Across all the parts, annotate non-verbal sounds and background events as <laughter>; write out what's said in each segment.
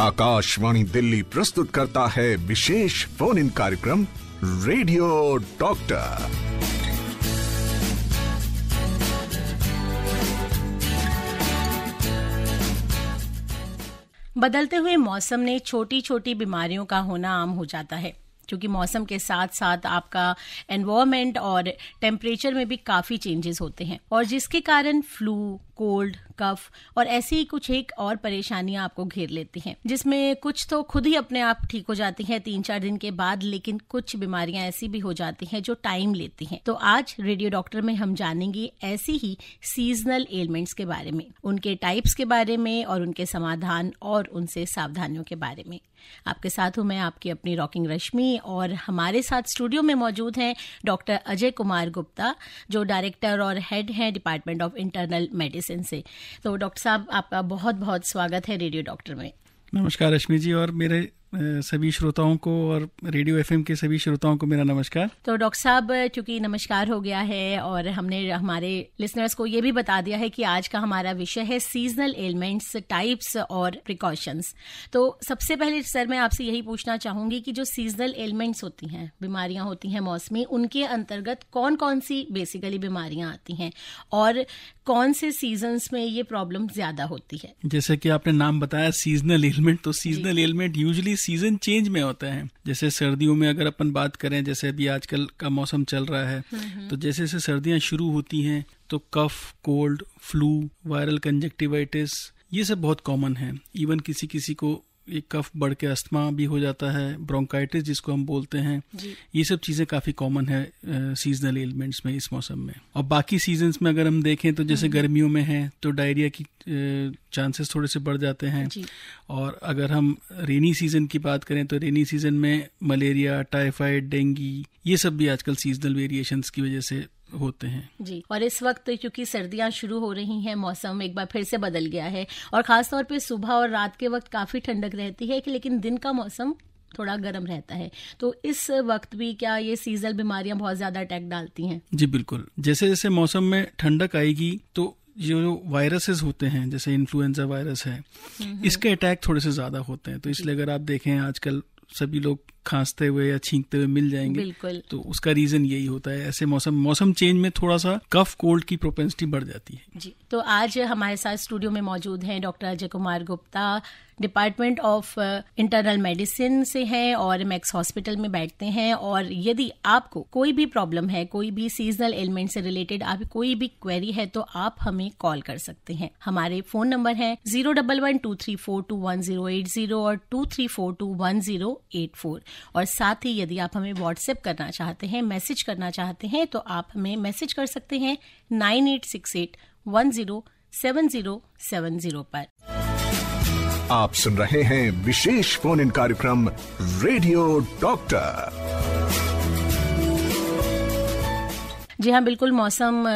आकाशवाणी दिल्ली प्रस्तुत करता है विशेष फोन इन कार्यक्रम रेडियो डॉक्टर बदलते हुए मौसम ने छोटी छोटी बीमारियों का होना आम हो जाता है क्योंकि मौसम के साथ साथ आपका एनवायरमेंट और टेम्परेचर में भी काफ़ी चेंजेस होते हैं और जिसके कारण फ्लू कोल्ड कफ और ऐसी ही कुछ एक और परेशानियां आपको घेर लेती हैं जिसमें कुछ तो खुद ही अपने आप ठीक हो जाती हैं तीन चार दिन के बाद लेकिन कुछ बीमारियां ऐसी भी हो जाती हैं जो टाइम लेती हैं तो आज रेडियो डॉक्टर में हम जानेंगे ऐसी ही सीजनल एलिमेंट्स के बारे में उनके टाइप्स के बारे में और उनके समाधान और उनसे सावधानियों के बारे में आपके साथ हूं मैं आपकी अपनी रॉकिंग रश्मि और हमारे साथ स्टूडियो में मौजूद हैं डॉक्टर अजय कुमार गुप्ता जो डायरेक्टर और हेड हैं department of internal medicine medicine से तो डॉक्टर साहब आपका बहुत बहुत स्वागत है रेडियो डॉक्टर में नमस्कार रश्मि जी और मेरे सभी श्रोताओं को और रेडियो एफएम के सभी श्रोताओं को मेरा नमस्कार तो डॉक्टर साहब चूंकि नमस्कार हो गया है और हमने हमारे लिसनर्स को ये भी बता दिया है कि आज का हमारा विषय है सीजनल एलिमेंट्स टाइप्स और प्रिकॉशंस तो सबसे पहले सर मैं आपसे यही पूछना चाहूंगी कि जो सीजनल एलिमेंट्स होती हैं बीमारियां होती हैं मौसमी उनके अंतर्गत कौन कौन सी बेसिकली बीमारियां आती हैं और कौन से सीजन्स में ये प्रॉब्लम ज्यादा होती है जैसे कि आपने नाम बताया सीजनल एलिमेंट तो seasonal ailment usually season change में होते हैं जैसे सर्दियों में अगर अपन बात करें जैसे अभी आजकल का मौसम चल रहा है हम्म, हम्म। तो जैसे जैसे सर्दियां शुरू होती हैं तो cough cold flu viral conjunctivitis ये सब बहुत कॉमन है इवन किसी किसी को ये कफ बढ़ के अस्थमा भी हो जाता है ब्रोंकाइटिस जिसको हम बोलते हैं ये सब चीज़ें काफ़ी कॉमन है सीजनल एलिमेंट्स में इस मौसम में और बाकी सीजन्स में अगर हम देखें तो जैसे हम्म। गर्मियों में है तो डायरिया की चांसेस थोड़े से बढ़ जाते हैं और अगर हम रेनी सीजन की बात करें तो रेनी सीजन में मलेरिया टाइफाइड डेंगी ये सब भी आजकल सीजनल वेरिएशंस की वजह से होते हैं जी और इस वक्त क्योंकि सर्दियां शुरू हो रही हैं मौसम एक बार फिर से बदल गया है और खासतौर पर सुबह और रात के वक्त काफ़ी ठंडक रहती है कि लेकिन दिन का मौसम थोड़ा गर्म रहता है तो इस वक्त भी क्या ये सीजनल बीमारियां बहुत ज्यादा अटैक डालती हैं जी बिल्कुल जैसे जैसे मौसम में ठंडक आएगी तो जो जो वायरसेस होते हैं जैसे इन्फ्लुएंजा वायरस है हम्म, हम्म। इसके अटैक थोड़े से ज्यादा होते हैं तो इसलिए अगर आप देखें आजकल सभी लोग खांसते हुए या छींकते हुए मिल जाएंगे बिल्कुल तो उसका रीजन यही होता है ऐसे मौसम मौसम चेंज में थोड़ा सा कफ कोल्ड की प्रोपेंसिटी बढ़ जाती है जी तो आज हमारे साथ स्टूडियो में मौजूद हैं doctor Ajay Kumar Gupta department of internal medicine से हैं और मैक्स हॉस्पिटल में बैठते हैं और यदि आपको कोई भी प्रॉब्लम है कोई भी सीजनल एलिमेंट से रिलेटेड आप कोई भी क्वेरी है तो आप हमें कॉल कर सकते हैं हमारे फोन नंबर है zero double one two three four two one zero eight zero और two three four two one zero eight four और साथ ही यदि आप हमें व्हाट्सएप करना चाहते हैं मैसेज करना चाहते हैं तो आप हमें मैसेज कर सकते हैं nine eight six eight one zero seven zero seven zero पर आप सुन रहे हैं विशेष फोन इन कार्यक्रम रेडियो डॉक्टर जी हाँ बिल्कुल मौसम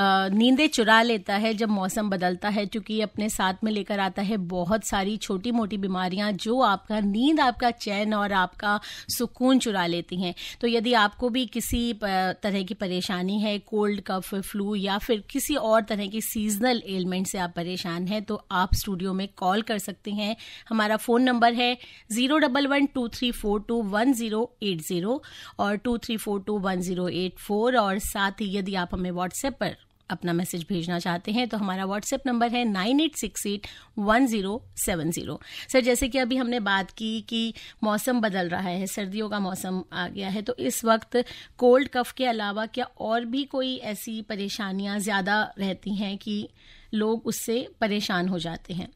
नींदें चुरा लेता है जब मौसम बदलता है क्योंकि ये अपने साथ में लेकर आता है बहुत सारी छोटी मोटी बीमारियां जो आपका नींद आपका चैन और आपका सुकून चुरा लेती हैं तो यदि आपको भी किसी तरह की परेशानी है कोल्ड कफ फ्लू या फिर किसी और तरह की सीजनल एलिमेंट से आप परेशान हैं तो आप स्टूडियो में कॉल कर सकते हैं हमारा फ़ोन नंबर है zero double one two three four two one zero eight zero और two three four two one zero eight four और साथ ही यदि आप हमें व्हाट्सएप पर अपना मैसेज भेजना चाहते हैं तो हमारा व्हाट्सएप नंबर है nine eight six eight one zero seven zero sir जैसे कि अभी हमने बात की कि मौसम बदल रहा है सर्दियों का मौसम आ गया है तो इस वक्त कोल्ड कफ के अलावा क्या और भी कोई ऐसी परेशानियाँ ज़्यादा रहती हैं कि लोग उससे परेशान हो जाते हैं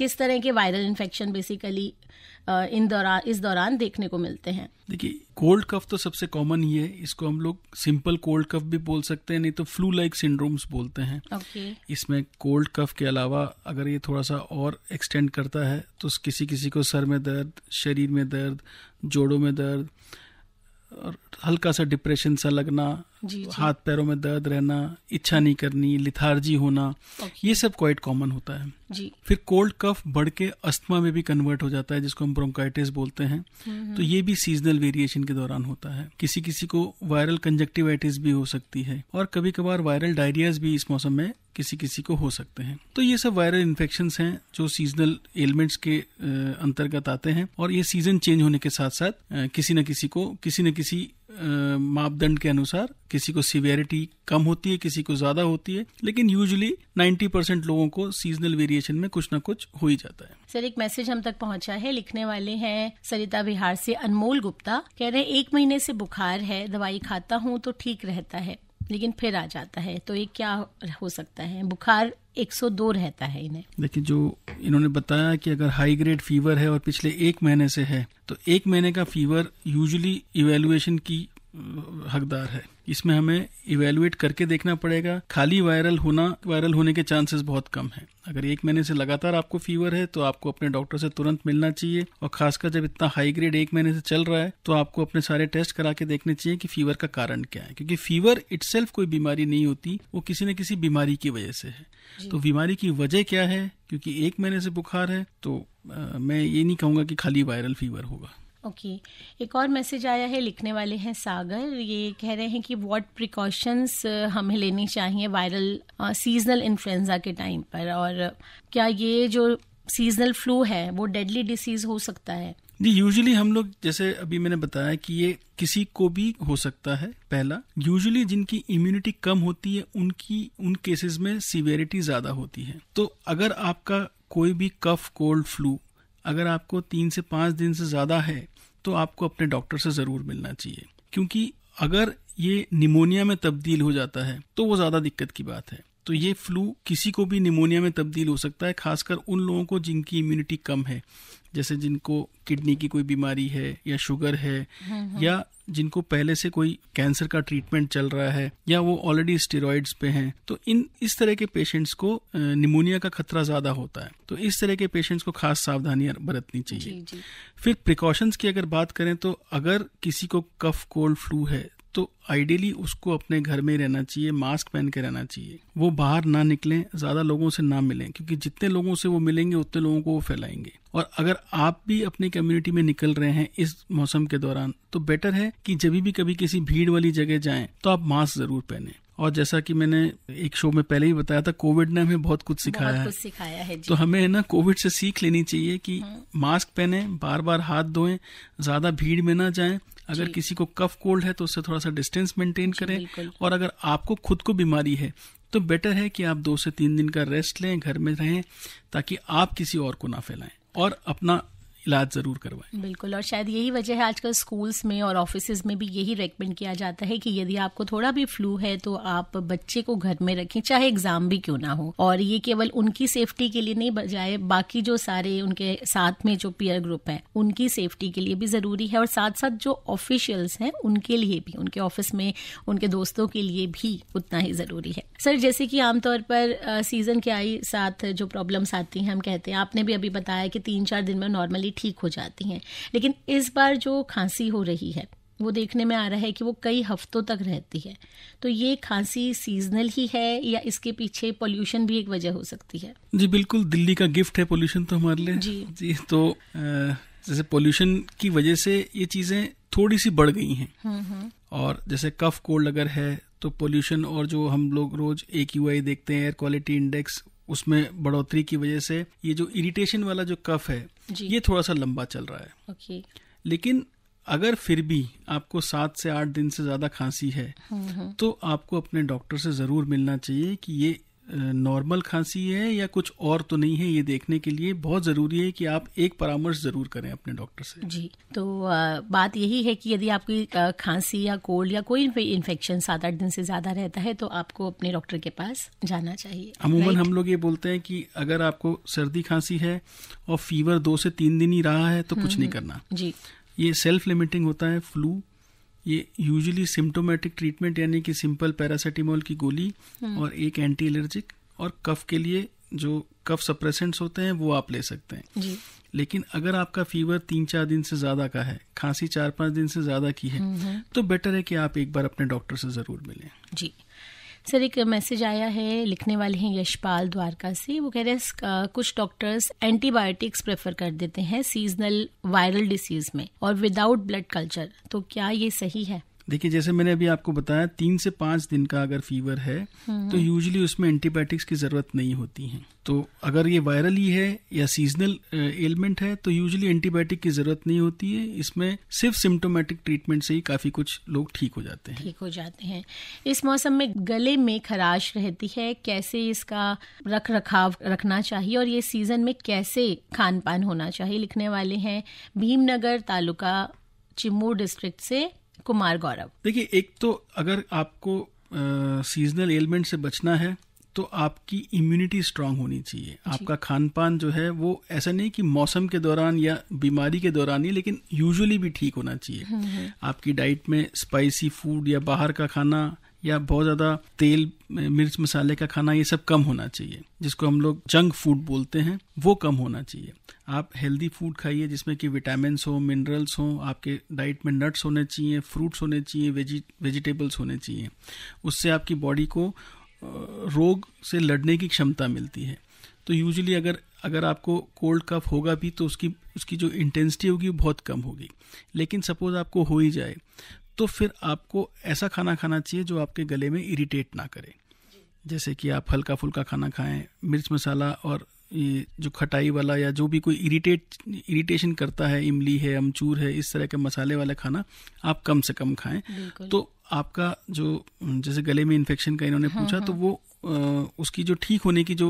किस तरह के वायरल इन्फेक्शन बेसिकली इन दौरान इस दौरान देखने को मिलते हैं देखिए कोल्ड कफ तो सबसे कॉमन ही है इसको हम लोग सिंपल कोल्ड कफ भी बोल सकते हैं नहीं तो फ्लू लाइक सिंड्रोम्स बोलते हैं okay. इसमें कोल्ड कफ के अलावा अगर ये थोड़ा सा और एक्सटेंड करता है तो किसी किसी को सर में दर्द शरीर में दर्द जोड़ों में दर्द और हल्का सा डिप्रेशन सा लगना जी, हाथ पैरों में दर्द रहना इच्छा नहीं करनी लिथार्जी होना ये सब क्वाइट कॉमन होता है जी फिर कोल्ड कफ बढ़ के अस्थमा में भी कन्वर्ट हो जाता है जिसको हम ब्रोंकाइटिस बोलते हैं हम्म, हम्म। तो ये भी सीजनल वेरिएशन के दौरान होता है किसी किसी को वायरल कंजक्टिवाइटिस भी हो सकती है और कभी कभार वायरल डायरियाज भी इस मौसम में किसी किसी को हो सकते हैं तो ये सब वायरल इन्फेक्शन हैं जो सीजनल एलिमेंट्स के अंतर्गत आते हैं और ये सीजन चेंज होने के साथ साथ किसी न किसी को किसी न किसी मापदंड के अनुसार किसी को सीवियरिटी कम होती है किसी को ज़्यादा होती है लेकिन यूजली 90 परसेंट लोगों को सीजनल वेरिएशन में कुछ ना कुछ हो ही जाता है सर एक मैसेज हम तक पहुंचा है लिखने वाले हैं सरिता बिहार से अनमोल गुप्ता कह रहे हैं एक महीने से बुखार है दवाई खाता हूँ तो ठीक रहता है लेकिन फिर आ जाता है तो ये क्या हो सकता है बुखार 102 रहता है इन्हें देखिए जो इन्होंने बताया कि अगर हाई ग्रेड फीवर है और पिछले एक महीने से है तो एक महीने का फीवर यूजुअली इवेलुएशन की हकदार है इसमें हमें इवेलुएट करके देखना पड़ेगा खाली वायरल होना वायरल होने के चांसेस बहुत कम है अगर एक महीने से लगातार आपको फीवर है तो आपको अपने डॉक्टर से तुरंत मिलना चाहिए और खासकर जब इतना हाई ग्रेड एक महीने से चल रहा है तो आपको अपने सारे टेस्ट करा के देखने चाहिए कि फीवर का कारण क्या है क्योंकि फीवर इट कोई बीमारी नहीं होती वो किसी न किसी बीमारी की वजह से है तो बीमारी की वजह क्या है क्योंकि एक महीने से बुखार है तो आ, मैं ये नहीं कहूंगा कि खाली वायरल फीवर होगा ओके okay. एक और मैसेज आया है लिखने वाले हैं सागर ये कह रहे हैं कि व्हाट प्रिकॉशंस हमें लेनी चाहिए वायरल सीजनल इन्फ्लुएंजा के टाइम पर और क्या ये जो सीजनल फ्लू है वो डेडली डिसीज हो सकता है जी यूजुअली हम लोग जैसे अभी मैंने बताया कि ये किसी को भी हो सकता है पहला यूजुअली जिनकी इम्यूनिटी कम होती है उनकी उन केसेस में सीवियरिटी ज्यादा होती है तो अगर आपका कोई भी कफ कोल्ड फ्लू अगर आपको तीन से पाँच दिन से ज़्यादा है तो आपको अपने डॉक्टर से ज़रूर मिलना चाहिए क्योंकि अगर ये निमोनिया में तब्दील हो जाता है तो वो ज़्यादा दिक्कत की बात है तो ये फ्लू किसी को भी निमोनिया में तब्दील हो सकता है खासकर उन लोगों को जिनकी इम्यूनिटी कम है जैसे जिनको किडनी की कोई बीमारी है या शुगर है हम्म, हम्म। या जिनको पहले से कोई कैंसर का ट्रीटमेंट चल रहा है या वो ऑलरेडी स्टेरॉइड्स पे हैं तो इन इस तरह के पेशेंट्स को निमोनिया का खतरा ज्यादा होता है तो इस तरह के पेशेंट्स को खास सावधानियां बरतनी चाहिए जी, जी। फिर प्रिकॉशंस की अगर बात करें तो अगर किसी को कफ कोल्ड फ्लू है तो आइडियली उसको अपने घर में रहना चाहिए मास्क पहन के रहना चाहिए वो बाहर ना निकलें ज़्यादा लोगों से ना मिलें क्योंकि जितने लोगों से वो मिलेंगे उतने लोगों को वो फैलाएंगे और अगर आप भी अपनी कम्युनिटी में निकल रहे हैं इस मौसम के दौरान तो बेटर है कि जब भी कभी किसी भीड़ वाली जगह जाएं तो आप मास्क जरूर पहने और जैसा कि मैंने एक शो में पहले ही बताया था कोविड ने हमें बहुत कुछ सिखाया बहुत कुछ सिखाया है तो हमें ना कोविड से सीख लेनी चाहिए कि मास्क हम्म। पहने बार बार हाथ धोएं ज्यादा भीड़ में ना जाएं अगर किसी को कफ कोल्ड है तो उससे थोड़ा सा डिस्टेंस मेंटेन करें और अगर आपको खुद को बीमारी है तो बेटर है कि आप दो से तीन दिन का रेस्ट लें घर में रहें ताकि आप किसी और को ना फैलाएं और अपना इलाज ज़रूर करवाएं बिल्कुल और शायद यही वजह है आजकल स्कूल्स में और ऑफिस में भी यही रेकमेंड किया जाता है कि यदि आपको थोड़ा भी फ्लू है तो आप बच्चे को घर में रखें चाहे एग्जाम भी क्यों ना हो और ये केवल उनकी सेफ्टी के लिए नहीं बजाय बाकी जो सारे उनके साथ में जो पियर ग्रुप है उनकी सेफ्टी के लिए भी ज़रूरी है और साथ साथ जो ऑफिशियल्स हैं उनके लिए भी उनके ऑफिस में उनके दोस्तों के लिए भी उतना ही ज़रूरी है सर जैसे कि आमतौर पर सीज़न के आई साथ जो प्रॉब्लम्स आती हैं हम कहते हैं आपने भी अभी बताया कि तीन चार दिन में नॉर्मली बीमारी ठीक हो जाती हैं लेकिन इस बार जो खांसी हो रही है वो देखने में आ रहा है कि वो कई हफ्तों तक रहती है तो ये खांसी सीजनल ही है या इसके पीछे पोल्यूशन भी एक वजह हो सकती है जी बिल्कुल दिल्ली का गिफ्ट है पोल्यूशन तो हमारे लिए जी जी तो जैसे पोल्यूशन की वजह से ये चीजें थोड़ी सी बढ़ गई हैं हम्म, हम्म। और जैसे कफ कोल्ड अगर है तो पोल्यूशन और जो हम लोग रोज ए देखते हैं एयर क्वालिटी इंडेक्स उसमें बढ़ोतरी की वजह से ये जो इरिटेशन वाला जो कफ है ये थोड़ा सा लंबा चल रहा है ओके। लेकिन अगर फिर भी आपको सात से आठ दिन से ज्यादा खांसी है हम्म, हम्म। तो आपको अपने डॉक्टर से जरूर मिलना चाहिए कि ये नॉर्मल खांसी है या कुछ और तो नहीं है ये देखने के लिए बहुत ज़रूरी है कि आप एक परामर्श ज़रूर करें अपने डॉक्टर से जी तो आ, बात यही है कि यदि आपकी खांसी या कोल्ड या कोई इन्फेक्शन सात आठ दिन से ज़्यादा रहता है तो आपको अपने डॉक्टर के पास जाना चाहिए अमूमन हम लोग ये बोलते हैं कि अगर आपको सर्दी खांसी है और फीवर दो से तीन दिन ही रहा है तो कुछ हम्म, नहीं हम्म। करना जी ये सेल्फ लिमिटिंग होता है फ्लू ये यूजुअली सिम्टोमेटिक ट्रीटमेंट यानी कि सिंपल पैरासिटीमोल की गोली हम्म। और एक एंटी एलर्जिक और कफ के लिए जो कफ सप्रेसेंट्स होते हैं वो आप ले सकते हैं जी। लेकिन अगर आपका फीवर तीन चार दिन से ज्यादा का है खांसी चार पांच दिन से ज्यादा की है हम्म, हम्म। तो बेटर है कि आप एक बार अपने डॉक्टर से जरूर मिलें जी सर एक मैसेज आया है लिखने वाले हैं यशपाल द्वारका से वो कह रहे हैं कुछ डॉक्टर्स एंटीबायोटिक्स प्रेफर कर देते हैं सीजनल वायरल डिसीज में और विदाउट ब्लड कल्चर तो क्या ये सही है देखिए जैसे मैंने अभी आपको बताया तीन से पांच दिन का अगर फीवर है तो यूजली हम्म। उसमें एंटीबायोटिक्स की ज़रूरत नहीं होती है तो अगर ये वायरल ही है या सीजनल एलिमेंट है तो यूजली एंटीबायोटिक की ज़रूरत नहीं होती है इसमें सिर्फ सिम्टोमेटिक ट्रीटमेंट से ही काफ़ी कुछ लोग ठीक हो जाते हैं ठीक हो जाते हैं इस मौसम में गले में खराश रहती है कैसे इसका रख रखाव रखना चाहिए और ये सीज़न में कैसे खान पान होना चाहिए लिखने वाले हैं भीमनगर तालुका चिमूर डिस्ट्रिक्ट से कुमार गौरव देखिए एक तो अगर आपको सीजनल एलिमेंट से बचना है तो आपकी इम्यूनिटी स्ट्रांग होनी चाहिए आपका खान पान जो है वो ऐसा नहीं कि मौसम के दौरान या बीमारी के दौरान ही लेकिन यूजुअली भी ठीक होना चाहिए हम्म, हम्म। आपकी डाइट में स्पाइसी फूड या बाहर का खाना या बहुत ज़्यादा तेल मिर्च मसाले का खाना ये सब कम होना चाहिए जिसको हम लोग जंक फूड बोलते हैं वो कम होना चाहिए आप हेल्दी फूड खाइए जिसमें कि विटामिन हो मिनरल्स हों आपके डाइट में नट्स होने चाहिए फ्रूट्स होने चाहिए वेजी वेजिटेबल्स होने चाहिए उससे आपकी बॉडी को रोग से लड़ने की क्षमता मिलती है तो यूजली अगर अगर आपको कोल्ड कफ होगा भी तो उसकी उसकी जो इंटेंसिटी होगी वो बहुत कम होगी लेकिन सपोज आपको हो ही जाए तो फिर आपको ऐसा खाना खाना चाहिए जो आपके गले में इरिटेट ना करे जैसे कि आप हल्का फुल्का खाना खाएं मिर्च मसाला और ये जो खटाई वाला या जो भी कोई इरिटेट इरिटेशन करता है इमली है अमचूर है इस तरह के मसाले वाला खाना आप कम से कम खाएं तो आपका जो जैसे गले में इन्फेक्शन का इन्होंने हाँ, पूछा तो हाँ. तो वो उसकी जो ठीक होने की जो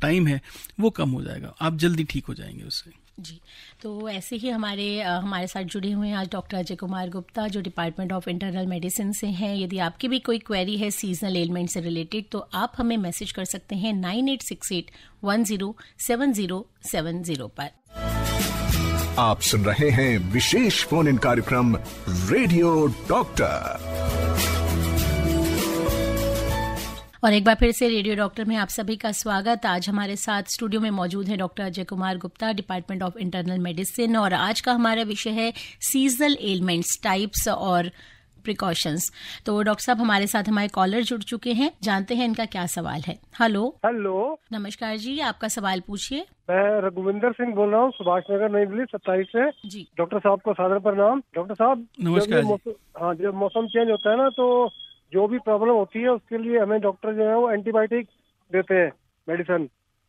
टाइम है वो कम हो जाएगा आप जल्दी ठीक हो जाएंगे उससे जी तो ऐसे ही हमारे हमारे साथ जुड़े हुए हैं आज डॉक्टर अजय कुमार गुप्ता जो डिपार्टमेंट ऑफ इंटरनल मेडिसिन से हैं यदि आपकी भी कोई क्वेरी है सीजनल एलिमेंट से रिलेटेड तो आप हमें मैसेज कर सकते हैं nine eight six eight one zero seven zero seven zero पर आप सुन रहे हैं विशेष फोन इन कार्यक्रम रेडियो डॉक्टर और एक बार फिर से रेडियो डॉक्टर में आप सभी का स्वागत आज हमारे साथ स्टूडियो में मौजूद हैं doctor Ajay Kumar Gupta department of internal medicine और आज का हमारा विषय है सीजनल एलमेंट्स टाइप्स और प्रिकॉशंस तो डॉक्टर साहब हमारे साथ हमारे कॉलर जुड़ चुके हैं जानते हैं इनका क्या सवाल है हेलो हेलो नमस्कार जी आपका सवाल पूछिए मैं रघुविंदर सिंह बोल रहा हूँ सुभाष नगर नई दिल्ली सत्ताईस से जी डॉक्टर साहब को सादर प्रणाम डॉक्टर साहब नमस्कार हाँ जब मौसम चेंज होता है ना तो जो भी प्रॉब्लम होती है उसके लिए हमें डॉक्टर जो है वो एंटीबायोटिक देते हैं मेडिसिन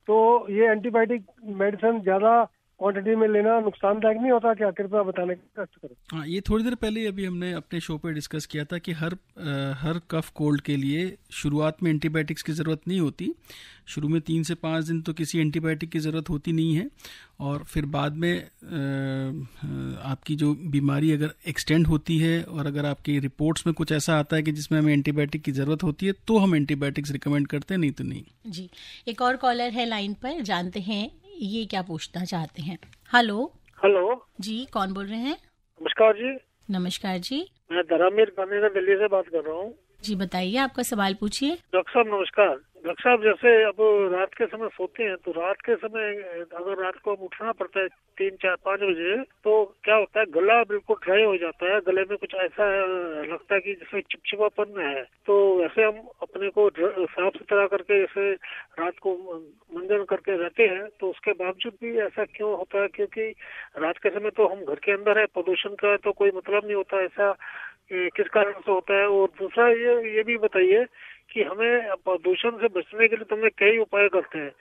तो ये एंटीबायोटिक मेडिसन ज़्यादा क्वांटिटी में लेना नुकसानदायक नहीं होता क्या कृपया बताने का कष्ट करो हाँ ये थोड़ी देर पहले अभी हमने अपने शो पे डिस्कस किया था कि हर आ, हर कफ कोल्ड के लिए शुरुआत में एंटीबायोटिक्स की ज़रूरत नहीं होती शुरू में तीन से पाँच दिन तो किसी एंटीबायोटिक की ज़रूरत होती नहीं है और फिर बाद में आ, आपकी जो बीमारी अगर एक्सटेंड होती है और अगर आपकी रिपोर्ट्स में कुछ ऐसा आता है कि जिसमें हमें एंटीबायोटिक की ज़रूरत होती है तो हम एंटीबायोटिक्स रिकमेंड करते हैं नहीं तो नहीं जी एक और कॉलर है लाइन पर जानते हैं ये क्या पूछना चाहते हैं हेलो हेलो जी कौन बोल रहे हैं नमस्कार जी नमस्कार जी मैं धर्मवीर गांधी दिल्ली से बात कर रहा हूँ जी बताइए आपका सवाल पूछिए डॉक्टर साहब नमस्कार डॉक्टर साहब जैसे अब रात के समय सोते हैं तो रात के समय अगर रात को उठना पड़ता है तीन चार पाँच बजे तो क्या होता है गला बिल्कुल ड्राई हो जाता है गले में कुछ ऐसा लगता है कि जैसे चिपचिपापन है तो ऐसे हम अपने को साफ सुथरा करके जैसे रात को मंजन करके रहते हैं तो उसके बावजूद भी ऐसा क्यों होता है क्योंकि रात के समय तो हम घर के अंदर है प्रदूषण का तो कोई मतलब नहीं होता ऐसा किस कारण से होता है और दूसरा ये ये भी बताइए कि हमें प्रदूषण से बचने के लिए तो हमें कई उपाय करते हैं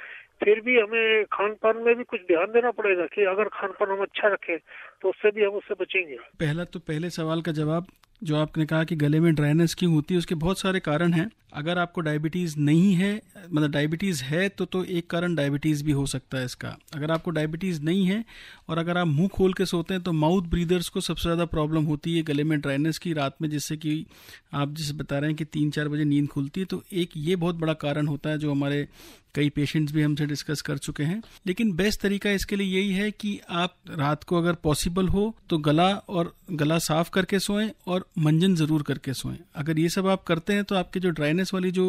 फिर भी हमें खान पान में भी कुछ ध्यान देना पड़ेगा कि अगर खान पान हम अच्छा रखें तो उससे भी हम उससे बचेंगे पहला तो पहले सवाल का जवाब जो आपने कहा कि गले में ड्राइनेस क्यों होती है उसके बहुत सारे कारण हैं अगर आपको डायबिटीज़ नहीं है मतलब डायबिटीज़ है तो तो एक कारण डायबिटीज़ भी हो सकता है इसका अगर आपको डायबिटीज़ नहीं है और अगर आप मुंह खोल के सोते हैं तो माउथ ब्रीदर्स को सबसे ज़्यादा प्रॉब्लम होती है गले में ड्राइनेस की रात में जिससे कि आप जैसे बता रहे हैं कि तीन चार बजे नींद खुलती है तो एक ये बहुत बड़ा कारण होता है जो हमारे कई पेशेंट्स भी हमसे डिस्कस कर चुके हैं लेकिन बेस्ट तरीका इसके लिए यही है कि आप रात को अगर पॉसिबल हो तो गला और गला साफ करके सोएं और मंजन ज़रूर करके सोएं अगर ये सब आप करते हैं तो आपके जो ड्राइनेस वाली जो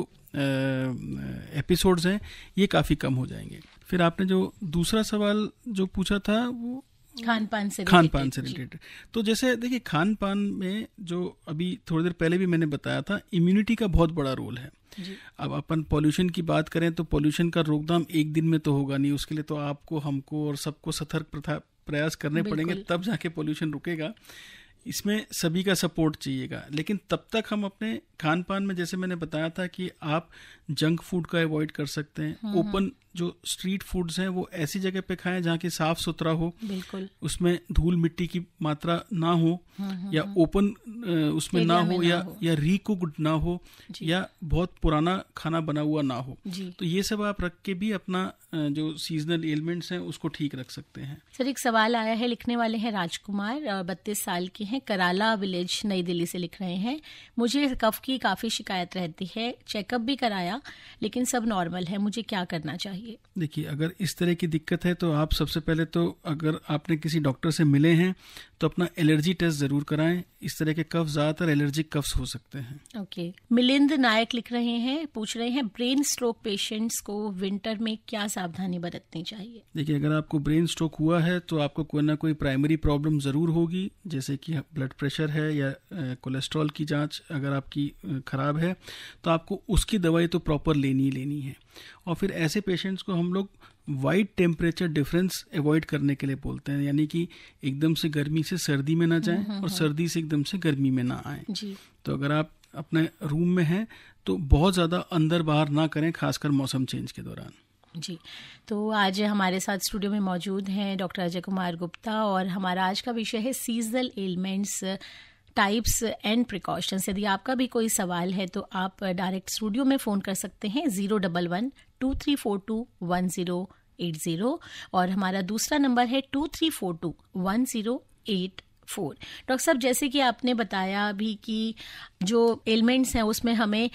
एपिसोड्स हैं ये काफ़ी कम हो जाएंगे फिर आपने जो दूसरा सवाल जो पूछा था वो खान पान से खान पान से रिलेटेड तो जैसे देखिए खान पान में जो अभी थोड़ी देर पहले भी मैंने बताया था इम्यूनिटी का बहुत बड़ा रोल है अब अपन पॉल्यूशन की बात करें तो पॉल्यूशन का रोकथाम एक दिन में तो होगा नहीं उसके लिए तो आपको हमको और सबको सतर्क प्रयास करने पड़ेंगे तब जाके पॉल्यूशन रुकेगा इसमें सभी का सपोर्ट चाहिएगा लेकिन तब तक हम अपने खान पान में जैसे मैंने बताया था कि आप जंक फूड का अवॉइड कर सकते हैं हम्म, हम्म। ओपन जो स्ट्रीट फूड्स हैं वो ऐसी जगह पे खाएं जहाँ की साफ सुथरा हो बिल्कुल उसमें धूल मिट्टी की मात्रा ना हो हम्म, या ओपन उसमें ना हो या या रीकुकड ना हो या बहुत पुराना खाना बना हुआ ना हो तो ये सब आप रख के भी अपना जो सीजनल एलिमेंट्स हैं उसको ठीक रख सकते हैं सर एक सवाल आया है लिखने वाले हैं राजकुमार बत्तीस साल के हैं कराला विलेज नई दिल्ली से लिख रहे हैं मुझे कफ की काफी शिकायत रहती है चेकअप भी कराया आया लेकिन सब नॉर्मल है मुझे क्या करना चाहिए देखिए अगर इस तरह की दिक्कत है तो आप सबसे पहले तो अगर आपने किसी डॉक्टर से मिले हैं तो अपना एलर्जी टेस्ट जरूर कराएं इस तरह के कफ ज्यादातर एलर्जिक कफ्स हो सकते हैं ओके okay. मिलिंद नायक लिख रहे हैं पूछ रहे हैं ब्रेन स्ट्रोक पेशेंट्स को विंटर में क्या सावधानी बरतनी चाहिए देखिए अगर आपको ब्रेन स्ट्रोक हुआ है तो आपको कोई ना कोई प्राइमरी प्रॉब्लम जरूर होगी जैसे कि ब्लड प्रेशर है या कोलेस्ट्रॉल की जांच अगर आपकी खराब है तो आपको उसकी दवाई तो प्रॉपर लेनी ही लेनी है और फिर ऐसे पेशेंट्स को हम लोग वाइट टेम्परेचर डिफरेंस अवॉइड करने के लिए बोलते हैं यानी कि एकदम से गर्मी से सर्दी में ना जाए हम्म, हम्म, और हम्म। सर्दी से एकदम से गर्मी में ना आए तो अगर आप अपने रूम में हैं तो बहुत ज़्यादा अंदर बाहर ना करें खासकर मौसम चेंज के दौरान जी तो आज हमारे साथ स्टूडियो में मौजूद हैं डॉक्टर अजय कुमार गुप्ता और हमारा आज का विषय है seasonal ailments types and precautions यदि आपका भी कोई सवाल है तो आप डायरेक्ट स्टूडियो में फ़ोन कर सकते हैं zero double one two three four two one zero eight zero और हमारा दूसरा नंबर है two three four two one zero eight फूड डॉक्टर साहब जैसे कि आपने बताया अभी कि जो एलिमेंट्स हैं उसमें हमें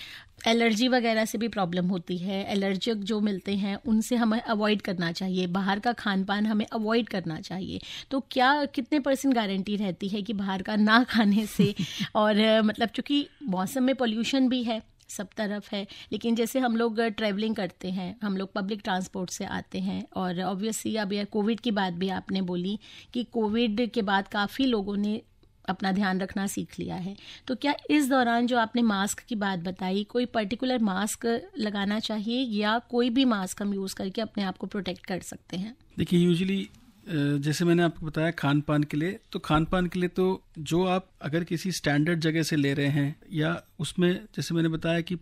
एलर्जी वगैरह से भी प्रॉब्लम होती है एलर्जिक जो मिलते हैं उनसे हमें अवॉइड करना चाहिए बाहर का खान पान हमें अवॉइड करना चाहिए तो क्या कितने परसेंट गारंटी रहती है कि बाहर का ना खाने से <laughs> और मतलब चूँकि मौसम में पोल्यूशन भी है सब तरफ है लेकिन जैसे हम लोग ट्रैवलिंग करते हैं हम लोग पब्लिक ट्रांसपोर्ट से आते हैं और ऑब्वियसली अब यह कोविड की बात भी आपने बोली कि कोविड के बाद काफ़ी लोगों ने अपना ध्यान रखना सीख लिया है तो क्या इस दौरान जो आपने मास्क की बात बताई कोई पर्टिकुलर मास्क लगाना चाहिए या कोई भी मास्क हम यूज़ करके अपने आप को प्रोटेक्ट कर सकते हैं देखिए यूजली जैसे मैंने आपको बताया खान पान के लिए तो खान पान के लिए तो जो आप अगर किसी स्टैंडर्ड जगह से ले रहे हैं या उसमें जैसे मैंने बताया कि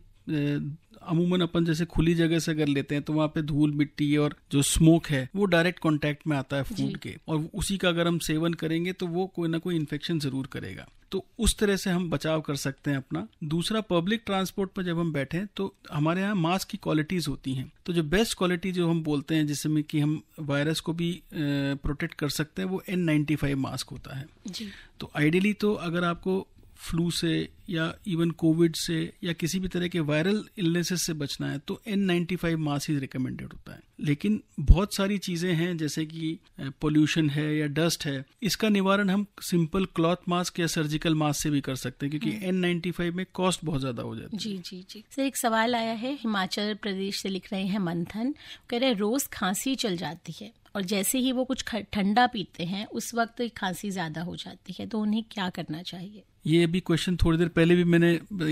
अमूमन अपन जैसे खुली जगह से अगर लेते हैं तो वहाँ पे धूल मिट्टी और जो स्मोक है वो डायरेक्ट कांटेक्ट में आता है फूड के और उसी का अगर हम सेवन करेंगे तो वो कोई ना कोई इन्फेक्शन जरूर करेगा तो उस तरह से हम बचाव कर सकते हैं अपना दूसरा पब्लिक ट्रांसपोर्ट पर जब हम बैठे तो हमारे यहाँ मास्क की क्वालिटीज़ होती हैं तो जो बेस्ट क्वालिटी जो हम बोलते हैं जिससे में कि हम वायरस को भी प्रोटेक्ट कर सकते हैं वो एन नाइन्टी मास्क होता है जी तो आइडियली तो अगर आपको फ्लू से या इवन कोविड से या किसी भी तरह के वायरल इलनेसेस से बचना है तो एन नाइन्टी फाइव मास्क ही रिकमेंडेड होता है लेकिन बहुत सारी चीज़ें हैं जैसे कि पोल्यूशन है या डस्ट है इसका निवारण हम सिंपल क्लॉथ मास्क या सर्जिकल मास्क से भी कर सकते हैं क्योंकि एन नाइन्टी फाइव में कॉस्ट बहुत ज़्यादा हो जाती है जी जी जी सर एक सवाल आया है हिमाचल प्रदेश से लिख रहे हैं मंथन कह रहे रोज़ खांसी चल जाती है और जैसे ही वो कुछ ठंडा पीते हैं उस वक्त खांसी ज़्यादा हो जाती है तो उन्हें क्या करना चाहिए ये अभी क्वेश्चन थोड़ी देर पहले भी मैंने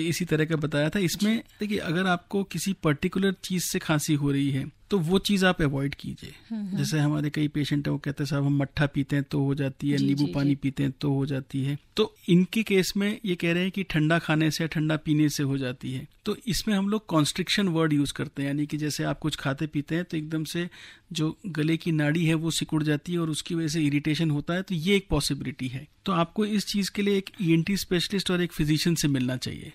इसी तरह का बताया था इसमें देखिए अगर आपको किसी पर्टिकुलर चीज़ से खांसी हो रही है तो वो चीज़ आप अवॉइड कीजिए हम्म, हम्म। जैसे हमारे कई पेशेंट हैं वो कहते हैं साहब हम मट्ठा पीते हैं तो हो जाती है नींबू पानी जी. पीते हैं तो हो जाती है तो इनके केस में ये कह रहे हैं कि ठंडा खाने से ठंडा पीने से हो जाती है तो इसमें हम लोग कॉन्स्ट्रिक्शन वर्ड यूज़ करते हैं यानी कि जैसे आप कुछ खाते पीते हैं तो एकदम से जो गले की नाड़ी है वो सिकुड़ जाती है और उसकी वजह से इरिटेशन होता है तो ये एक पॉसिबिलिटी है तो आपको इस चीज़ के लिए एक ई e स्पेशलिस्ट और एक फिजिशियन से मिलना चाहिए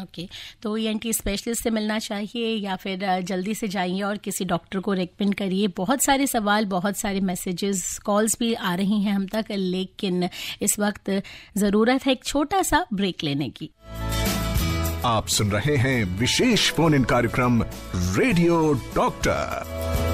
ओके okay. तो ई स्पेशलिस्ट से मिलना चाहिए या फिर जल्दी से जाइए और किसी डॉक्टर को रेकमेंड करिए बहुत सारे सवाल बहुत सारे मैसेजेस कॉल्स भी आ रही हैं हम तक लेकिन इस वक्त ज़रूरत है एक छोटा सा ब्रेक लेने की आप सुन रहे हैं विशेष फोन इन कार्यक्रम रेडियो डॉक्टर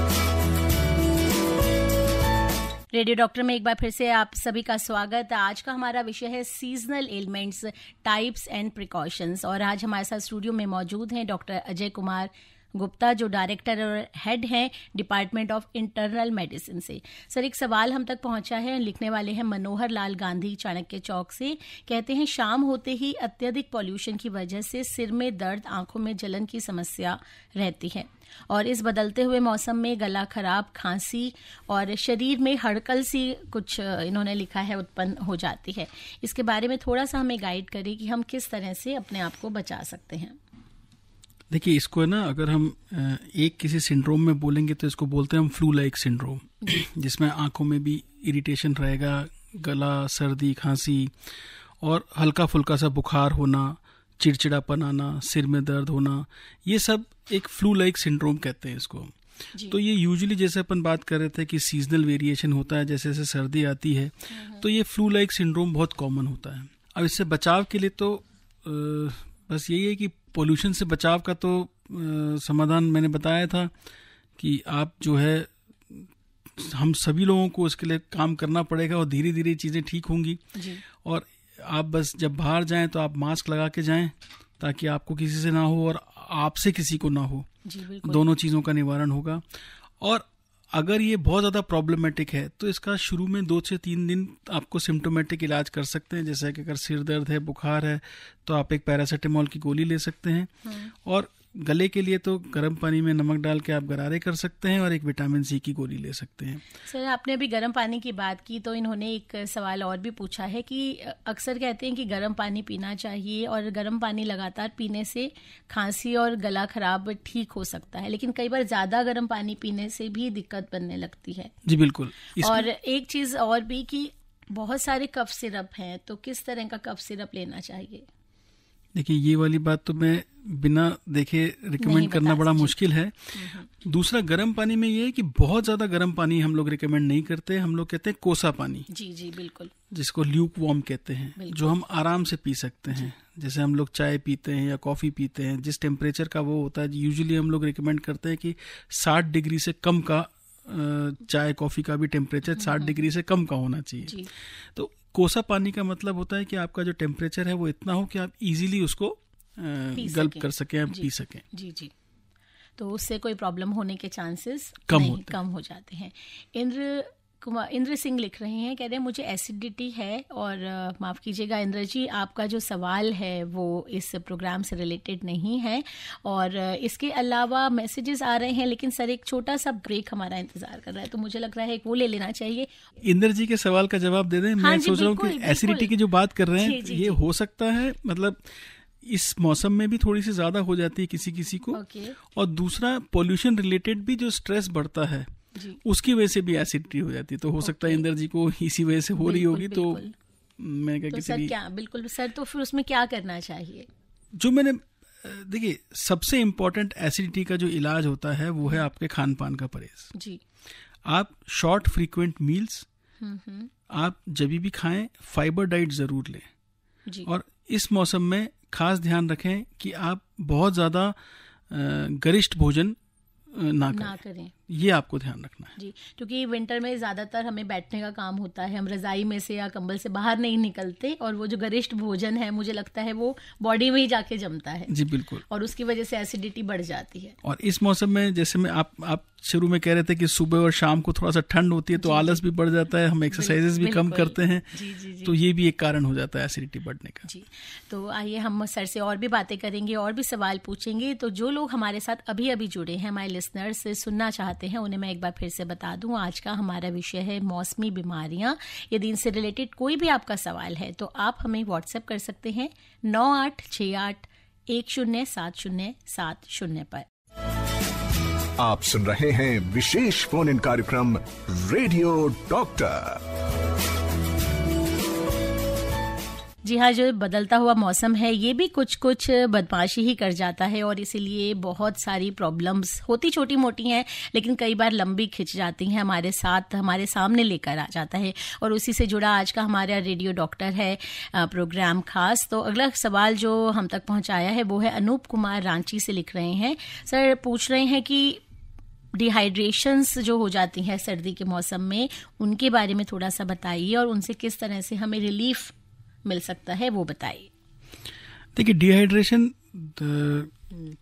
रेडियो डॉक्टर में एक बार फिर से आप सभी का स्वागत आज का हमारा विषय है seasonal ailments types and precautions और आज हमारे साथ स्टूडियो में मौजूद हैं डॉक्टर अजय कुमार गुप्ता जो डायरेक्टर और हेड हैं डिपार्टमेंट ऑफ इंटरनल मेडिसिन से सर एक सवाल हम तक पहुंचा है लिखने वाले हैं मनोहर लाल गांधी चाणक्य चौक से कहते हैं शाम होते ही अत्यधिक पॉल्यूशन की वजह से सिर में दर्द आंखों में जलन की समस्या रहती है और इस बदलते हुए मौसम में गला खराब खांसी और शरीर में हड़कल सी कुछ इन्होंने लिखा है उत्पन्न हो जाती है इसके बारे में थोड़ा सा हमें गाइड करें कि हम किस तरह से अपने आप को बचा सकते हैं देखिए इसको है ना अगर हम एक किसी सिंड्रोम में बोलेंगे तो इसको बोलते हैं हम फ्लू लाइक सिंड्रोम जिसमें आंखों में भी इरिटेशन रहेगा गला सर्दी खांसी और हल्का फुल्का सा बुखार होना चिड़चिड़ापन आना सिर में दर्द होना ये सब एक फ्लू लाइक सिंड्रोम कहते हैं इसको तो ये यूजुअली जैसे अपन बात कर रहे थे कि सीजनल वेरिएशन होता है जैसे जैसे सर्दी आती है तो ये फ्लू लाइक सिंड्रोम बहुत कॉमन होता है अब इससे बचाव के लिए तो बस यही है कि पोल्यूशन से बचाव का तो समाधान मैंने बताया था कि आप जो है हम सभी लोगों को इसके लिए काम करना पड़ेगा और धीरे धीरे चीज़ें ठीक होंगी और आप बस जब बाहर जाएं तो आप मास्क लगा के जाएं ताकि आपको किसी से ना हो और आपसे किसी को ना हो दोनों चीज़ों का निवारण होगा और अगर ये बहुत ज़्यादा प्रॉब्लमेटिक है तो इसका शुरू में दो से तीन दिन आपको सिम्टोमेटिक इलाज कर सकते हैं जैसे कि अगर सिर दर्द है बुखार है तो आप एक पैरासीटामोल की गोली ले सकते हैं हम्म। और गले के लिए तो गर्म पानी में नमक डाल के आप गरारे कर सकते हैं और एक विटामिन सी की गोली ले सकते हैं सर आपने अभी गर्म पानी की बात की तो इन्होंने एक सवाल और भी पूछा है कि अक्सर कहते हैं कि गर्म पानी पीना चाहिए और गर्म पानी लगातार पीने से खांसी और गला खराब ठीक हो सकता है लेकिन कई बार ज़्यादा गर्म पानी पीने से भी दिक्कत बनने लगती है जी बिल्कुल और एक चीज़ और भी कि बहुत सारे कफ सिरप हैं तो किस तरह का कफ सिरप लेना चाहिए देखिए ये वाली बात तो मैं बिना देखे रिकमेंड करना बड़ा मुश्किल है दूसरा गर्म पानी में ये है कि बहुत ज्यादा गर्म पानी हम लोग रिकमेंड नहीं करते हम लोग कहते हैं कोसा पानी जी जी बिल्कुल जिसको ल्यूक वॉर्म कहते हैं जो हम आराम से पी सकते हैं जैसे हम लोग चाय पीते हैं या कॉफ़ी पीते हैं जिस टेम्परेचर का वो होता है यूजली हम लोग रिकमेंड करते हैं कि साठ डिग्री से कम का चाय कॉफ़ी का भी टेम्परेचर साठ डिग्री से कम का होना चाहिए तो कोसा पानी का मतलब होता है कि आपका जो टेम्परेचर है वो इतना हो कि आप इजीली उसको गल्प कर सकें आप पी सकें जी जी तो उससे कोई प्रॉब्लम होने के चांसेस कम कम हो जाते हैं इंद्र कुमार इंद्र सिंह लिख रहे हैं कह रहे हैं मुझे एसिडिटी है और माफ़ कीजिएगा इंद्र जी आपका जो सवाल है वो इस प्रोग्राम से रिलेटेड नहीं है और इसके अलावा मैसेजेस आ रहे हैं लेकिन सर एक छोटा सा ब्रेक हमारा इंतजार कर रहा है तो मुझे लग रहा है वो ले लेना चाहिए इंद्र जी के सवाल का जवाब दे दें हाँ मैं सोच रहा हूँ की एसिडिटी की जो बात कर रहे हैं ये हो सकता है मतलब इस मौसम में भी थोड़ी सी ज्यादा हो जाती है किसी किसी को और दूसरा पोल्यूशन रिलेटेड भी जो स्ट्रेस बढ़ता है उसकी वजह से भी एसिडिटी हो जाती है तो हो सकता है इंदर जी को इसी वजह से हो रही होगी तो मैंने कहा तो सर क्या बिल्कुल सर तो फिर उसमें क्या करना चाहिए जो मैंने देखिए सबसे इम्पोर्टेंट एसिडिटी का जो इलाज होता है वो है आपके खान पान का परहेज जी आप शॉर्ट फ्रीक्वेंट मील्स आप जब भी खाएं फाइबर डाइट ज़रूर लें जी। और इस मौसम में खास ध्यान रखें कि आप बहुत ज़्यादा गरिष्ठ भोजन ना करें ना करें ये आपको ध्यान रखना है जी क्योंकि विंटर में ज़्यादातर हमें बैठने का काम होता है हम रज़ाई में से या कंबल से बाहर नहीं निकलते और वो जो गरिष्ठ भोजन है मुझे लगता है वो बॉडी में ही जाके जमता है जी बिल्कुल और उसकी वजह से एसिडिटी बढ़ जाती है और इस मौसम में जैसे मैं आप आप शुरू में कह रहे थे कि सुबह और शाम को थोड़ा सा ठंड होती है तो आलस भी बढ़ जाता है हम एक्सरसाइजेस भी कम करते हैं तो ये भी एक कारण हो जाता है एसिडिटी बढ़ने का जी तो आइए हम सर से और भी बातें करेंगे और भी सवाल पूछेंगे तो जो लोग हमारे साथ अभी अभी जुड़े हैं हमारे लिसनर्स सुनना चाहते हैं उन्हें मैं एक बार फिर से बता दूं आज का हमारा विषय है मौसमी बीमारियां यदि इनसे रिलेटेड कोई भी आपका सवाल है तो आप हमें व्हाट्सएप कर सकते हैं नौ आठ छ आठ एक शून्य सात शून्य सात शून्य पर आप सुन रहे हैं विशेष फोन इन कार्यक्रम रेडियो डॉक्टर जी हाँ जो बदलता हुआ मौसम है ये भी कुछ कुछ बदमाशी ही कर जाता है और इसीलिए बहुत सारी प्रॉब्लम्स होती छोटी मोटी हैं लेकिन कई बार लंबी खिंच जाती हैं हमारे साथ हमारे सामने लेकर आ जाता है और उसी से जुड़ा आज का हमारा रेडियो डॉक्टर है प्रोग्राम खास तो अगला सवाल जो हम तक पहुंचाया है वो है अनूप कुमार रांची से लिख रहे हैं सर पूछ रहे हैं कि डिहाइड्रेशंस जो हो जाती हैं सर्दी के मौसम में उनके बारे में थोड़ा सा बताइए और उनसे किस तरह से हमें रिलीफ मिल सकता है वो बताइए देखिए डिहाइड्रेशन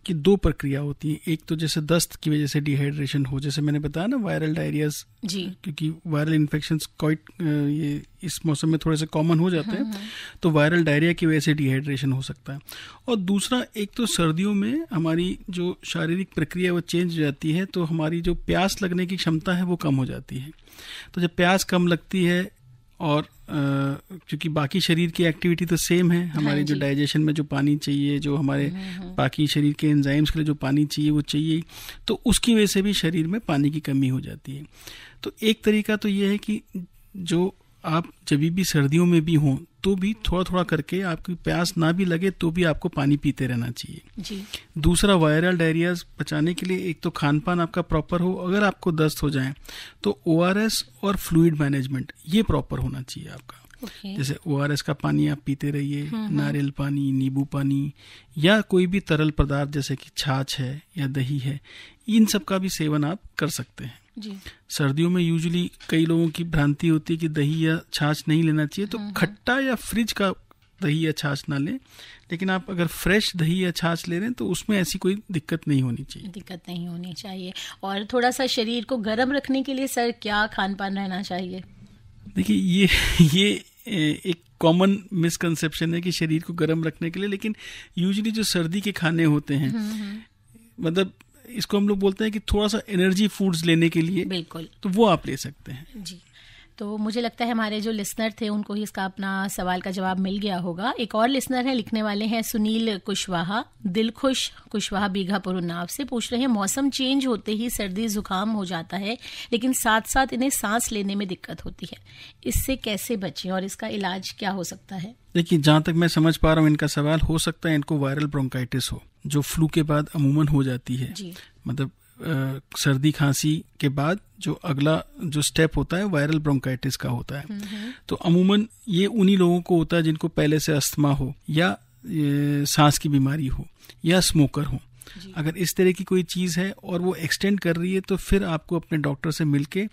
की दो प्रक्रिया होती है एक तो जैसे दस्त की वजह से डिहाइड्रेशन हो जैसे मैंने बताया ना वायरल डायरियाज जी क्योंकि वायरल इन्फेक्शन क्वाइट ये इस मौसम में थोड़े से कॉमन हो जाते हैं हम्म, हम्म। तो वायरल डायरिया की वजह से डिहाइड्रेशन हो सकता है और दूसरा एक तो सर्दियों में हमारी जो शारीरिक प्रक्रिया वो चेंज हो जाती है तो हमारी जो प्यास लगने की क्षमता है वो कम हो जाती है तो जब प्यास कम लगती है और क्योंकि बाकी शरीर की एक्टिविटी तो सेम है हाँ हमारे जो डाइजेशन में जो पानी चाहिए जो हमारे हम्म, हम्म, हम्म। बाकी शरीर के एंजाइम्स के लिए जो पानी चाहिए वो चाहिए तो उसकी वजह से भी शरीर में पानी की कमी हो जाती है तो एक तरीका तो ये है कि जो आप जब भी सर्दियों में भी हों तो भी थोड़ा थोड़ा करके आपकी प्यास ना भी लगे तो भी आपको पानी पीते रहना चाहिए जी दूसरा वायरल डायरिया बचाने के लिए एक तो खान पान आपका प्रॉपर हो अगर आपको दस्त हो जाए तो ओ और फ्लूड मैनेजमेंट ये प्रॉपर होना चाहिए आपका जैसे ओ का पानी आप पीते रहिए हम्म, हम्म। नारियल पानी नींबू पानी या कोई भी तरल पदार्थ जैसे कि छाछ है या दही है इन सब का भी सेवन आप कर सकते हैं जी सर्दियों में यूजली कई लोगों की भ्रांति होती है कि दही या छाछ नहीं लेना चाहिए तो हम्म, हम्म। खट्टा या फ्रिज का दही या छाछ ना लें लेकिन आप अगर फ्रेश दही या छाछ ले रहे हैं तो उसमें ऐसी कोई दिक्कत नहीं होनी चाहिए दिक्कत नहीं होनी चाहिए और थोड़ा सा शरीर को गर्म रखने के लिए सर क्या खान पान रहना चाहिए देखिए ये ये एक कॉमन मिसकंसेप्शन है कि शरीर को गर्म रखने के लिए लेकिन यूजली जो सर्दी के खाने होते हैं हम्म, मतलब इसको हम लोग बोलते हैं कि थोड़ा सा एनर्जी फूड्स लेने के लिए बिल्कुल तो वो आप ले सकते हैं जी तो मुझे लगता है हमारे जो लिसनर थे उनको ही इसका अपना सवाल का जवाब मिल गया होगा एक और लिसनर है लिखने वाले हैं सुनील कुशवाहा दिलखुश कुशवाहा बीघापुर उन्नाव से पूछ रहे हैं मौसम चेंज होते ही सर्दी जुकाम हो जाता है लेकिन साथ साथ इन्हें सांस लेने में दिक्कत होती है इससे कैसे बचें और इसका इलाज क्या हो सकता है देखिए जहाँ तक मैं समझ पा रहा हूँ इनका सवाल हो सकता है इनको वायरल ब्रोंकाइटिस हो जो फ्लू के बाद अमूमन हो जाती है मतलब सर्दी खांसी के बाद जो अगला जो स्टेप होता है वायरल ब्रोंकाइटिस का होता है हम्म, हम्म। तो अमूमन ये उन्हीं लोगों को होता है जिनको पहले से अस्थमा हो या सांस की बीमारी हो या स्मोकर हो अगर इस तरह की कोई चीज़ है और वो एक्सटेंड कर रही है तो फिर आपको अपने डॉक्टर से मिलके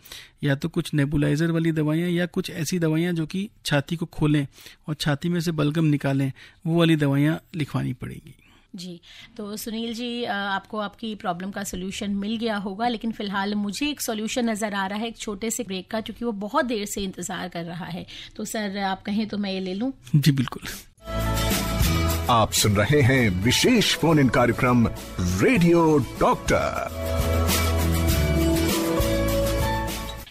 या तो कुछ नेबुलाइज़र वाली दवाइयाँ या कुछ ऐसी दवाइयाँ जो कि छाती को खोलें और छाती में से बलगम निकालें वो वाली दवाइयाँ लिखवानी पड़ेगी जी तो सुनील जी आपको आपकी प्रॉब्लम का सोल्यूशन मिल गया होगा लेकिन फिलहाल मुझे एक सोल्यूशन नज़र आ रहा है एक छोटे से ब्रेक का क्योंकि वो बहुत देर से इंतज़ार कर रहा है तो सर आप कहें तो मैं ये ले लूँ जी बिल्कुल आप सुन रहे हैं विशेष फोन इन कार्यक्रम रेडियो डॉक्टर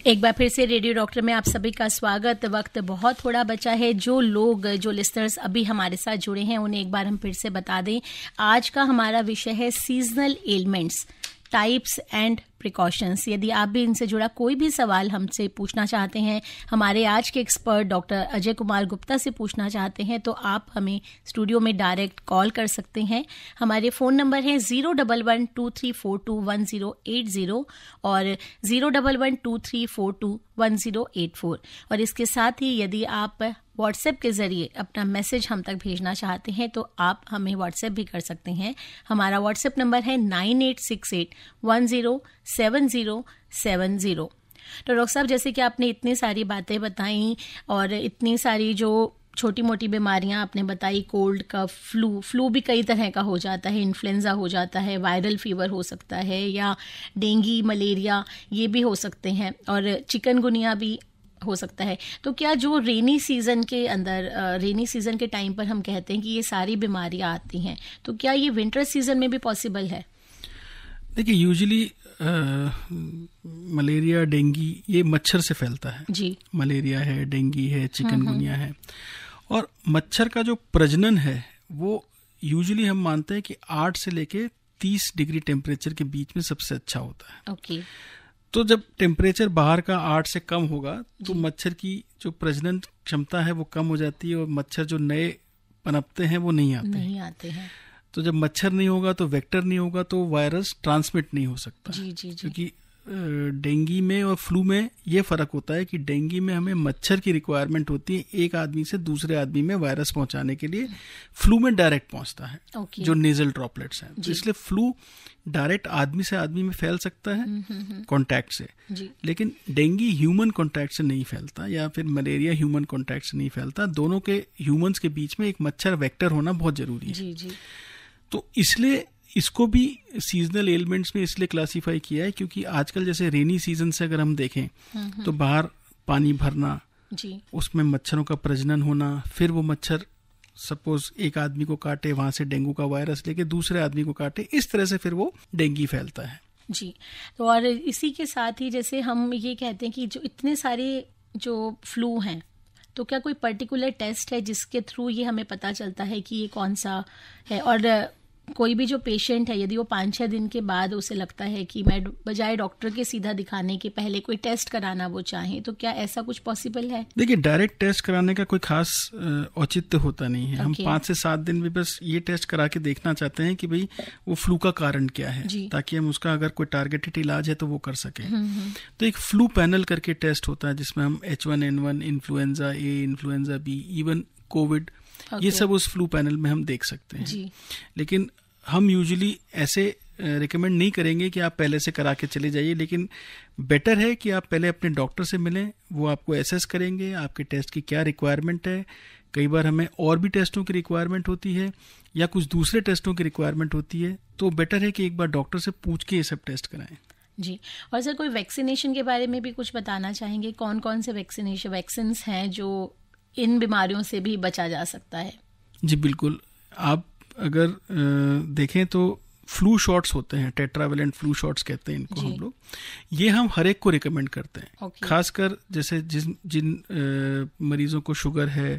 एक बार फिर से रेडियो डॉक्टर में आप सभी का स्वागत वक्त बहुत थोड़ा बचा है जो लोग जो लिस्टर्स अभी हमारे साथ जुड़े हैं उन्हें एक बार हम फिर से बता दें आज का हमारा विषय है seasonal ailments types and precautions यदि आप भी इनसे जुड़ा कोई भी सवाल हमसे पूछना चाहते हैं हमारे आज के एक्सपर्ट डॉक्टर अजय कुमार गुप्ता से पूछना चाहते हैं तो आप हमें स्टूडियो में डायरेक्ट कॉल कर सकते हैं हमारे फ़ोन नंबर है zero double one two three four two one zero eight zero और zero double one two three four two one zero eight four और इसके साथ ही यदि आप व्हाट्सएप के ज़रिए अपना मैसेज हम तक भेजना चाहते हैं तो आप हमें व्हाट्सएप भी कर सकते हैं हमारा व्हाट्सएप नंबर है nine eight six eight one zero seven zero seven zero तो डॉक्टर साहब जैसे कि आपने इतनी सारी बातें बताई और इतनी सारी जो छोटी मोटी बीमारियां आपने बताई कोल्ड का फ्लू फ्लू भी कई तरह का हो जाता है इन्फ्लुएंज़ा हो जाता है वायरल फीवर हो सकता है या डेंगी मलेरिया ये भी हो सकते हैं और चिकनगुनिया भी हो सकता है तो क्या जो रेनी सीज़न के अंदर रेनी सीज़न के टाइम पर हम कहते हैं कि ये सारी बीमारियाँ आती हैं तो क्या ये विंटर सीज़न में भी पॉसिबल है देखिए यूजली मलेरिया डेंगी ये मच्छर से फैलता है जी मलेरिया है डेंगी है चिकनगुनिया हम्म, हम्म। है और मच्छर का जो प्रजनन है वो यूजुअली हम मानते हैं कि आठ से लेके तीस डिग्री टेम्परेचर के बीच में सबसे अच्छा होता है ओके तो जब टेम्परेचर बाहर का आठ से कम होगा तो मच्छर की जो प्रजनन क्षमता है वो कम हो जाती है और मच्छर जो नए पनपते हैं वो नहीं आते नहीं आते हैं तो जब मच्छर नहीं होगा तो वेक्टर नहीं होगा तो वायरस ट्रांसमिट नहीं हो सकता जी जी जी क्योंकि डेंगू में और फ्लू में ये फ़र्क होता है कि डेंगू में हमें मच्छर की रिक्वायरमेंट होती है एक आदमी से दूसरे आदमी में वायरस पहुंचाने के लिए फ्लू में डायरेक्ट पहुंचता है okay. जो नेजल ड्रॉपलेट्स हैं तो इसलिए फ्लू डायरेक्ट आदमी से आदमी में फैल सकता है कॉन्टैक्ट हम्म, हम्म, हम्म। से जी. लेकिन डेंगू ह्यूमन कॉन्टैक्ट से नहीं फैलता या फिर मलेरिया ह्यूमन कॉन्टैक्ट से नहीं फैलता दोनों के ह्यूमन्स के बीच में एक मच्छर वैक्टर होना बहुत ज़रूरी है जी, जी. तो इसलिए इसको भी सीजनल एलिमेंट्स में इसलिए क्लासीफाई किया है क्योंकि आजकल जैसे रेनी सीजन से अगर हम देखें हम्म, हम्म। तो बाहर पानी भरना जी उसमें मच्छरों का प्रजनन होना फिर वो मच्छर सपोज एक आदमी को काटे वहां से डेंगू का वायरस लेके दूसरे आदमी को काटे इस तरह से फिर वो डेंगू फैलता है जी तो और इसी के साथ ही जैसे हम ये कहते हैं कि जो इतने सारे जो फ्लू हैं तो क्या कोई पर्टिकुलर टेस्ट है जिसके थ्रू ये हमें पता चलता है कि ये कौन सा है और कोई भी जो पेशेंट है यदि वो पाँच छः दिन के बाद उसे लगता है कि मैं बजाय डॉक्टर के सीधा दिखाने के पहले कोई टेस्ट कराना वो चाहे तो क्या ऐसा कुछ पॉसिबल है देखिए डायरेक्ट टेस्ट कराने का कोई खास औचित्य होता नहीं है okay. हम पाँच से सात दिन भी बस ये टेस्ट करा के देखना चाहते हैं कि भाई वो फ्लू का कारण क्या है ताकि हम उसका अगर कोई टारगेटेड इलाज है तो वो कर सकें हम्म, हम्म। तो एक फ्लू पैनल करके टेस्ट होता है जिसमें हम H one N one influenza A influenza B even COVID Okay. ये सब उस फ्लू पैनल में हम देख सकते हैं लेकिन हम यूजली ऐसे रिकमेंड नहीं करेंगे कि आप पहले से करा के चले जाइए लेकिन बेटर है कि आप पहले अपने डॉक्टर से मिलें वो आपको एसेस करेंगे आपके टेस्ट की क्या रिक्वायरमेंट है कई बार हमें और भी टेस्टों की रिक्वायरमेंट होती है या कुछ दूसरे टेस्टों की रिक्वायरमेंट होती है तो बेटर है कि एक बार डॉक्टर से पूछ के ये सब टेस्ट कराएं जी और सर कोई वैक्सीनेशन के बारे में भी कुछ बताना चाहेंगे कौन कौन से वैक्सीनेशन वैक्सीन्स हैं जो इन बीमारियों से भी बचा जा सकता है जी बिल्कुल आप अगर देखें तो फ्लू शॉट्स होते हैं टेट्रावेलेंट फ्लू शॉट्स कहते हैं इनको हम लोग ये हम हर एक को रिकमेंड करते हैं खासकर जैसे जिन जिन आ, मरीजों को शुगर है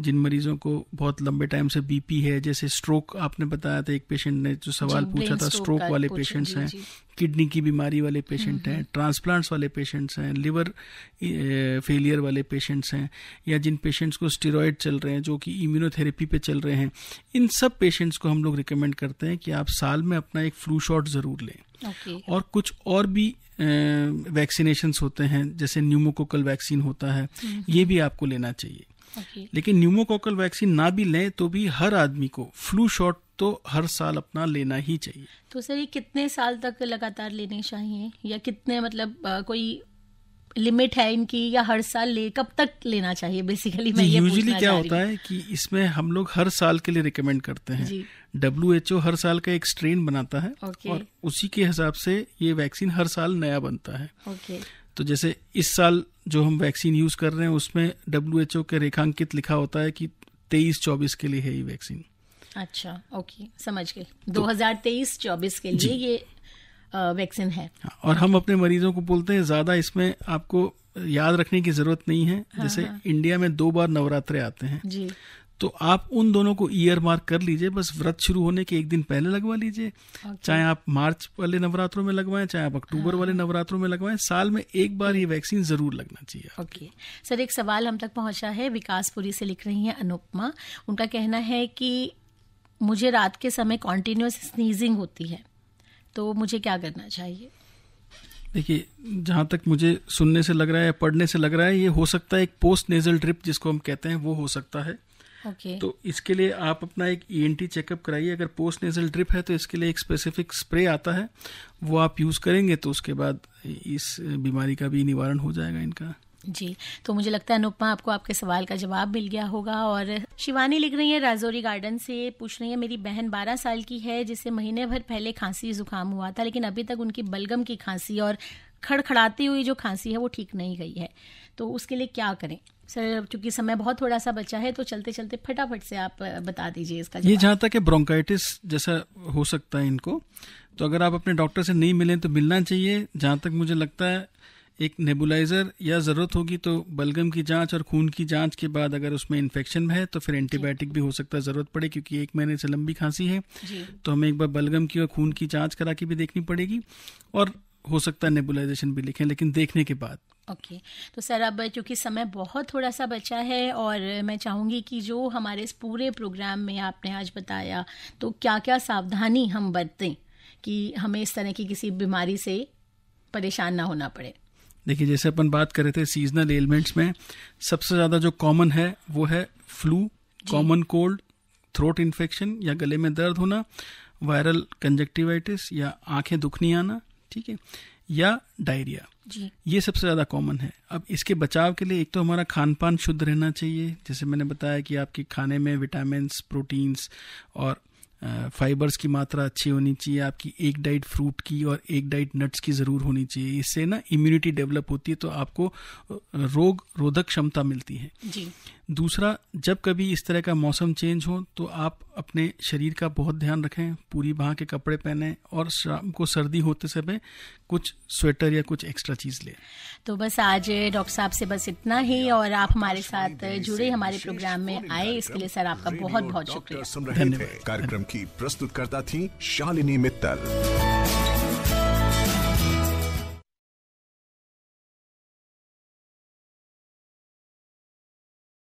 जिन मरीजों को बहुत लंबे टाइम से बीपी है जैसे स्ट्रोक आपने बताया था एक पेशेंट ने जो सवाल पूछा था स्ट्रोक वाले पेशेंट्स हैं किडनी की बीमारी वाले पेशेंट हम्म, हैं ट्रांसप्लांट्स हम्म। वाले पेशेंट्स हैं लिवर फेलियर वाले पेशेंट्स हैं या जिन पेशेंट्स को स्टेरॉयड चल रहे हैं जो कि इम्यूनोथेरेपी पे चल रहे हैं इन सब पेशेंट्स को हम लोग रिकमेंड करते हैं कि आप साल में अपना एक फ्लू शॉट ज़रूर लें Okay. और कुछ और भी वैक्सीनेशंस होते हैं जैसे न्यूमोकोकल वैक्सीन होता है हम्म, ये भी आपको लेना चाहिए लेकिन न्यूमोकोकल वैक्सीन ना भी लें तो भी हर आदमी को फ्लू शॉट तो हर साल अपना लेना ही चाहिए तो सर ये कितने साल तक लगातार लेने चाहिए या कितने मतलब आ, कोई लिमिट है इनकी या हर साल ले कब तक लेना चाहिए बेसिकली मैं ये यूजुअली क्या होता है कि इसमें हम लोग हर साल के लिए रिकमेंड करते हैं डब्ल्यू एच ओ हर साल का एक स्ट्रेन बनाता है और उसी के हिसाब से ये वैक्सीन हर साल नया बनता है ओके तो जैसे इस साल जो हम वैक्सीन यूज़ कर रहे हैं उसमें डब्ल्यू के रेखांकित लिखा होता है कि तेईस चौबीस के लिए है ये वैक्सीन अच्छा ओके समझ गए तो दो हजार तेईस चौबीस के लिए ये वैक्सीन है हाँ, और हम अपने मरीजों को बोलते हैं ज्यादा इसमें आपको याद रखने की जरूरत नहीं है हाँ, जैसे हाँ. इंडिया में दो बार नवरात्रे आते हैं जी तो आप उन दोनों को ईयर मार्क कर लीजिए बस व्रत शुरू होने के एक दिन पहले लगवा लीजिए चाहे आप मार्च वाले नवरात्रों में लगवाएं चाहे आप अक्टूबर हाँ. वाले नवरात्रों में लगवाएं साल में एक बार ये वैक्सीन जरूर लगना चाहिए ओके सर एक सवाल हम तक पहुंचा है विकासपुरी से लिख रही है अनुपमा उनका कहना है कि मुझे रात के समय कॉन्टिन्यूस स्नीजिंग होती है तो मुझे क्या करना चाहिए देखिए जहाँ तक मुझे सुनने से लग रहा है पढ़ने से लग रहा है ये हो सकता है एक पोस्ट नेजल ड्रिप जिसको हम कहते हैं वो हो सकता है okay. तो इसके लिए आप अपना एक ई e चेकअप कराइए अगर पोस्ट नेजल ड्रिप है तो इसके लिए एक स्पेसिफिक स्प्रे आता है वो आप यूज़ करेंगे तो उसके बाद इस बीमारी का भी निवारण हो जाएगा इनका जी तो मुझे लगता है अनुपमा आपको आपके सवाल का जवाब मिल गया होगा और शिवानी लिख रही है राजौरी गार्डन से पूछ रही है मेरी बहन 12 साल की है जिसे महीने भर पहले खांसी जुकाम हुआ था लेकिन अभी तक उनकी बलगम की खांसी और खड़खड़ाती हुई जो खांसी है वो ठीक नहीं गई है तो उसके लिए क्या करें सर चूंकि समय बहुत थोड़ा सा बचा है तो चलते चलते फटाफट से आप बता दीजिए इसका ये जहाँ तक है ब्रोंकाइटिस जैसा हो सकता है इनको तो अगर आप अपने डॉक्टर से नहीं मिलें तो मिलना चाहिए जहाँ तक मुझे लगता है एक नेबुलाइज़र या ज़रूरत होगी तो बलगम की जांच और खून की जांच के बाद अगर उसमें इन्फेक्शन है तो फिर एंटीबायोटिक भी हो सकता है ज़रूरत पड़े क्योंकि एक महीने से लंबी खांसी है तो हमें एक बार बलगम की और खून की जांच करा के भी देखनी पड़ेगी और हो सकता है नेबुलाइजेशन भी लिखें लेकिन देखने के बाद ओके okay. तो सर अब चूँकि समय बहुत थोड़ा सा बचा है और मैं चाहूँगी कि जो हमारे इस पूरे प्रोग्राम में आपने आज बताया तो क्या क्या सावधानी हम बरतें कि हमें इस तरह की किसी बीमारी से परेशान ना होना पड़े देखिए जैसे अपन बात कर रहे थे सीजनल एलिमेंट्स में सबसे ज़्यादा जो कॉमन है वो है flu common cold throat infection या गले में दर्द होना वायरल कंजक्टिवाइटिस या आंखें दुखनी आना ठीक है या डायरिया जी ये सबसे ज़्यादा कॉमन है अब इसके बचाव के लिए एक तो हमारा खान पान शुद्ध रहना चाहिए जैसे मैंने बताया कि आपके खाने में विटामिन प्रोटीन्स और फाइबर्स की मात्रा अच्छी होनी चाहिए आपकी एक डाइट फ्रूट की और एक डाइट नट्स की ज़रूर होनी चाहिए इससे ना इम्यूनिटी डेवलप होती है तो आपको रोग रोधक क्षमता मिलती है जी दूसरा जब कभी इस तरह का मौसम चेंज हो तो आप अपने शरीर का बहुत ध्यान रखें पूरी बाह के कपड़े पहने और शाम को सर्दी होते समय कुछ स्वेटर या कुछ एक्स्ट्रा चीज़ लें तो बस आज डॉक्टर साहब से बस इतना ही और आप हमारे साथ जुड़े हमारे प्रोग्राम में आए इसके लिए सर आपका बहुत बहुत शुक्रिया कार्यक्रम की प्रस्तुतकर्ता थी शालिनी मित्तल